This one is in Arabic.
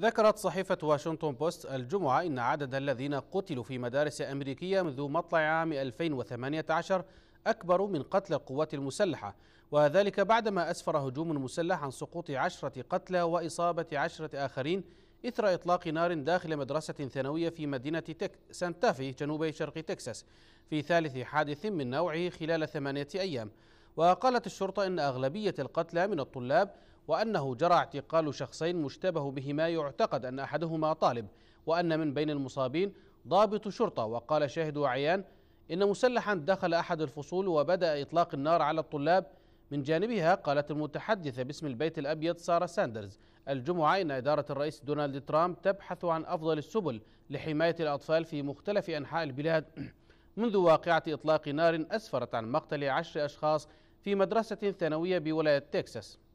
ذكرت صحيفة واشنطن بوست الجمعة إن عدد الذين قتلوا في مدارس أمريكية منذ مطلع عام 2018 أكبر من قتل القوات المسلحة وذلك بعدما أسفر هجوم مسلح عن سقوط عشرة قتلى وإصابة عشرة آخرين إثر إطلاق نار داخل مدرسة ثانوية في مدينة تك سانتافي جنوب شرق تكساس في ثالث حادث من نوعه خلال ثمانية أيام وقالت الشرطة إن أغلبية القتلى من الطلاب وأنه جرى اعتقال شخصين مشتبه بهما يعتقد أن أحدهما طالب وأن من بين المصابين ضابط شرطة وقال شاهد عيان إن مسلحا دخل أحد الفصول وبدأ إطلاق النار على الطلاب من جانبها قالت المتحدثة باسم البيت الأبيض سارة ساندرز الجمعة إن إدارة الرئيس دونالد ترامب تبحث عن أفضل السبل لحماية الأطفال في مختلف أنحاء البلاد منذ واقعة إطلاق نار أسفرت عن مقتل عشر أشخاص في مدرسة ثانوية بولاية تكساس